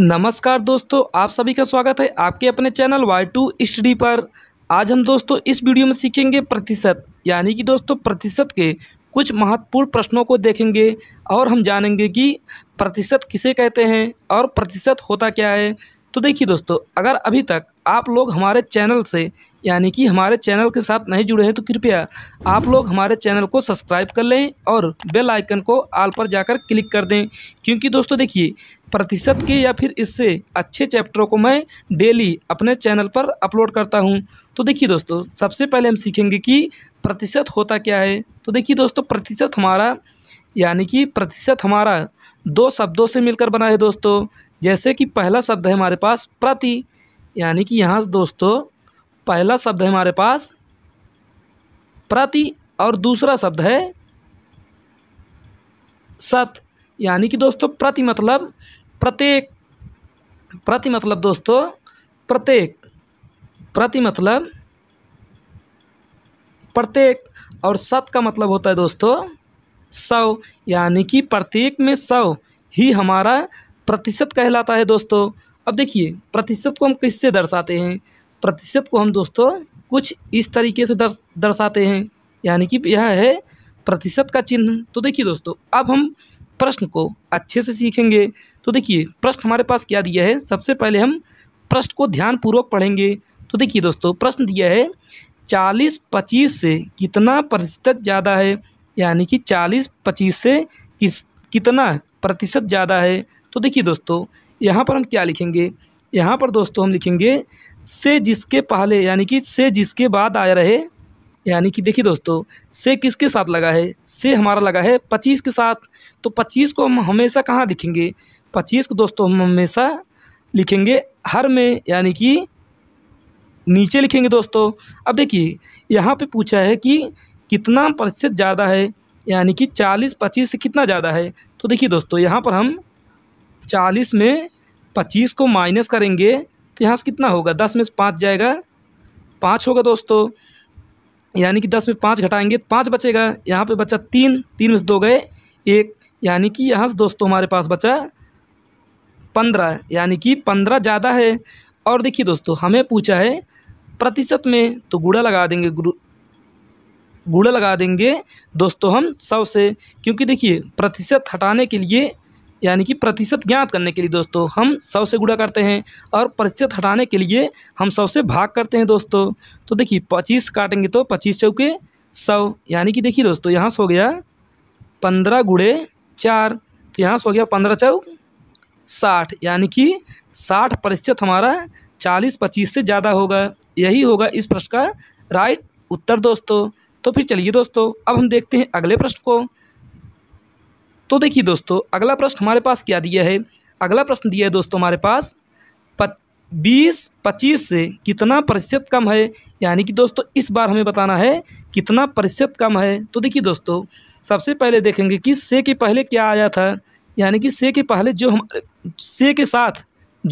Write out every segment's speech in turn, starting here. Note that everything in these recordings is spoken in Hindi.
नमस्कार दोस्तों आप सभी का स्वागत है आपके अपने चैनल वाई टू स्टडी पर आज हम दोस्तों इस वीडियो में सीखेंगे प्रतिशत यानी कि दोस्तों प्रतिशत के कुछ महत्वपूर्ण प्रश्नों को देखेंगे और हम जानेंगे कि प्रतिशत किसे कहते हैं और प्रतिशत होता क्या है तो देखिए दोस्तों अगर अभी तक आप लोग हमारे चैनल से यानी कि हमारे चैनल के साथ नहीं जुड़े हैं तो कृपया आप लोग हमारे चैनल को सब्सक्राइब कर लें और बेल आइकन को आल पर जाकर क्लिक कर दें क्योंकि दोस्तों देखिए प्रतिशत के या फिर इससे अच्छे चैप्टरों को मैं डेली अपने चैनल पर अपलोड करता हूँ तो देखिए दोस्तों सबसे पहले हम सीखेंगे कि प्रतिशत होता क्या है तो देखिए दोस्तों प्रतिशत हमारा यानी कि प्रतिशत हमारा दो शब्दों से मिलकर बना है दोस्तों जैसे कि पहला शब्द है हमारे पास प्रति यानी कि यहाँ दोस्तों पहला शब्द है हमारे पास प्रति और दूसरा शब्द है सत यानी कि दोस्तों प्रति मतलब प्रत्येक प्रति मतलब दोस्तों प्रत्येक प्रति मतलब प्रत्येक और सत का मतलब होता है दोस्तों सौ यानी कि प्रत्येक में सौ ही हमारा प्रतिशत कहलाता है दोस्तों अब देखिए प्रतिशत को हम किससे दर्शाते हैं प्रतिशत को हम दोस्तों कुछ इस तरीके से दर्शाते हैं यानी कि यह है प्रतिशत का चिन्ह तो देखिए दोस्तों अब हम प्रश्न को अच्छे से सीखेंगे तो देखिए प्रश्न हमारे पास क्या दिया है सबसे पहले हम प्रश्न को ध्यानपूर्वक पढ़ेंगे तो देखिए दोस्तों प्रश्न दिया है चालीस पच्चीस से कितना प्रतिशत ज़्यादा है यानी कि चालीस पच्चीस से किस कितना प्रतिशत ज़्यादा है तो देखिए दोस्तों यहाँ पर हम क्या लिखेंगे यहाँ पर दोस्तों हम लिखेंगे से जिसके पहले यानी कि से जिसके बाद आया रहे यानी कि देखिए दोस्तों से किसके साथ लगा है से हमारा लगा है पच्चीस के साथ तो पच्चीस को हम हमेशा कहाँ लिखेंगे पच्चीस को दोस्तों हम हमेशा लिखेंगे हर में यानी कि नीचे लिखेंगे दोस्तों अब देखिए यहाँ पे पूछा है कि कितना प्रतिशत ज़्यादा है यानी कि चालीस पच्चीस से कितना ज़्यादा है तो देखिए दोस्तों यहाँ पर हम चालीस में पच्चीस को माइनस करेंगे तो यहाँ से कितना होगा दस में से पाँच जाएगा पाँच होगा दोस्तों यानी कि दस में पाँच घटाएंगे तो पाँच बचेगा यहाँ पे बचा तीन तीन में से दो गए एक यानी कि यहाँ से दोस्तों हमारे पास बचा पंद्रह यानी कि पंद्रह ज़्यादा है और देखिए दोस्तों हमें पूछा है प्रतिशत में तो गुड़ा लगा देंगे गुड़ा लगा देंगे दोस्तों हम सौ से क्योंकि देखिए प्रतिशत हटाने के लिए यानी कि प्रतिशत ज्ञात करने के लिए दोस्तों हम सौ से गुड़ा करते हैं और प्रतिशत हटाने के लिए हम सौ से भाग करते हैं दोस्तों तो देखिए पच्चीस काटेंगे तो पच्चीस चौके सौ यानी कि देखिए दोस्तों यहाँ से हो गया पंद्रह गुड़े चार तो यहाँ से हो गया पंद्रह चौक साठ यानी कि साठ प्रतिशत हमारा चालीस पच्चीस से ज़्यादा होगा यही होगा इस प्रश्न का राइट उत्तर दोस्तों तो फिर चलिए दोस्तों अब हम देखते हैं अगले प्रश्न को तो देखिए दोस्तों अगला प्रश्न हमारे पास क्या दिया है अगला प्रश्न दिया है दोस्तों हमारे पास बीस पच्चीस से कितना प्रतिशत कम है यानी कि दोस्तों इस बार हमें बताना है कितना प्रतिशत कम है तो देखिए दोस्तों सबसे पहले देखेंगे कि से के पहले क्या आया था यानी कि से के पहले जो हम से के साथ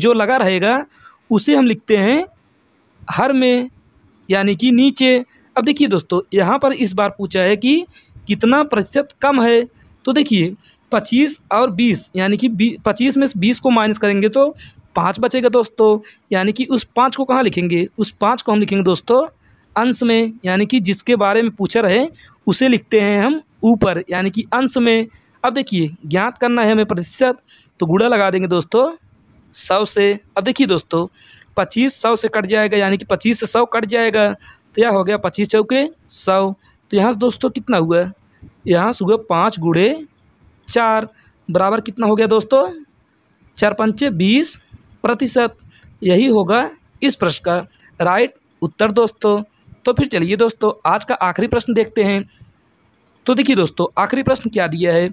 जो लगा रहेगा उसे हम लिखते हैं हर में यानी कि नीचे अब देखिए दोस्तों यहाँ पर इस बार पूछा है कि कितना प्रतिशत कम है तो देखिए पच्चीस और बीस यानी कि पच्चीस में से बीस को माइनस करेंगे तो पाँच बचेगा दोस्तों यानी कि उस पाँच को कहाँ लिखेंगे उस पाँच को हम लिखेंगे दोस्तों अंश में यानी कि जिसके बारे में पूछा रहे उसे लिखते हैं हम ऊपर यानी कि अंश में अब देखिए ज्ञात करना है हमें प्रतिशत तो गुड़ा लगा देंगे दोस्तों सौ से अब देखिए दोस्तों पच्चीस सौ से कट जाएगा यानी कि पच्चीस से सौ कट जाएगा तो यह हो गया पच्चीस चौके सौ तो यहाँ से दोस्तों कितना हुआ यहाँ से हुआ पाँच गुड़े चार बराबर कितना हो गया दोस्तों चार पंचे बीस प्रतिशत यही होगा इस प्रश्न का राइट उत्तर दोस्तों तो फिर चलिए दोस्तों आज का आखिरी प्रश्न देखते हैं तो देखिए दोस्तों आखिरी प्रश्न क्या दिया है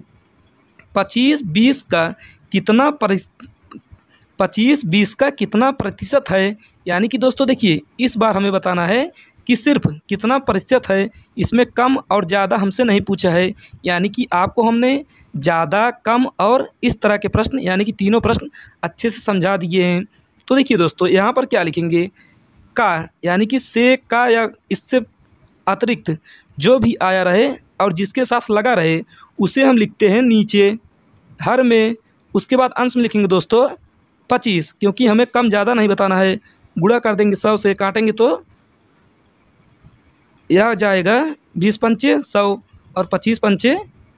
पच्चीस बीस का कितना पच्चीस बीस का कितना प्रतिशत है यानी कि दोस्तों देखिए इस बार हमें बताना है कि सिर्फ कितना प्रतिशत है इसमें कम और ज़्यादा हमसे नहीं पूछा है यानी कि आपको हमने ज़्यादा कम और इस तरह के प्रश्न यानी कि तीनों प्रश्न अच्छे से समझा दिए हैं तो देखिए दोस्तों यहाँ पर क्या लिखेंगे का यानी कि से का या इससे अतिरिक्त जो भी आया रहे और जिसके साथ लगा रहे उसे हम लिखते हैं नीचे हर में उसके बाद अंश में लिखेंगे दोस्तों पच्चीस क्योंकि हमें कम ज़्यादा नहीं बताना है गुड़ा कर देंगे सौ से काटेंगे तो यह जाएगा बीस पंचे सौ और पच्चीस पंचे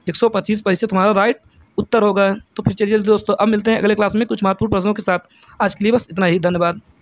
एक सौ पच्चीस पैसे तुम्हारा राइट उत्तर होगा तो फिर चलिए दोस्तों अब मिलते हैं अगले क्लास में कुछ महत्वपूर्ण प्रश्नों के साथ आज के लिए बस इतना ही धन्यवाद